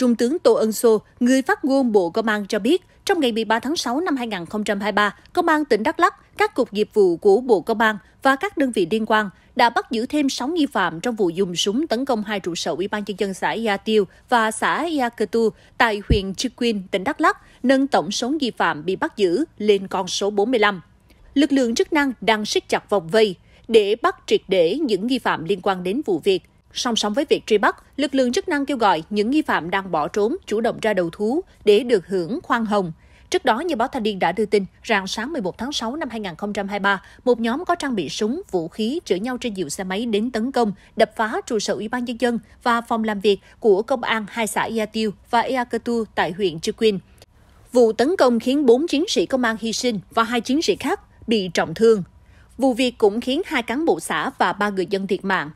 Trung tướng Tô Ân Sô, người phát ngôn Bộ Công an cho biết, trong ngày 13 tháng 6 năm 2023, Công an tỉnh Đắk Lắk, các cục nghiệp vụ của Bộ Công an và các đơn vị liên quan đã bắt giữ thêm 6 nghi phạm trong vụ dùng súng tấn công hai trụ sở Ủy ban nhân dân xã Gia Tiêu và xã Gia Cơ Tu tại huyện Chư Quyên, tỉnh Đắk Lắk, nâng tổng số nghi phạm bị bắt giữ lên con số 45. Lực lượng chức năng đang siết chặt vòng vây để bắt triệt để những nghi phạm liên quan đến vụ việc Song song với việc truy bắt, lực lượng chức năng kêu gọi những nghi phạm đang bỏ trốn chủ động ra đầu thú để được hưởng khoan hồng. Trước đó, như báo Thanh Niên đã đưa tin, rằng sáng 11 tháng 6 năm 2023, một nhóm có trang bị súng, vũ khí chở nhau trên nhiều xe máy đến tấn công, đập phá trụ sở Ủy ban Nhân dân và phòng làm việc của công an hai xã Ia Tiêu và Ia Tu tại huyện Chư Quynh. Vụ tấn công khiến 4 chiến sĩ công an hy sinh và hai chiến sĩ khác bị trọng thương. Vụ việc cũng khiến hai cán bộ xã và ba người dân thiệt mạng.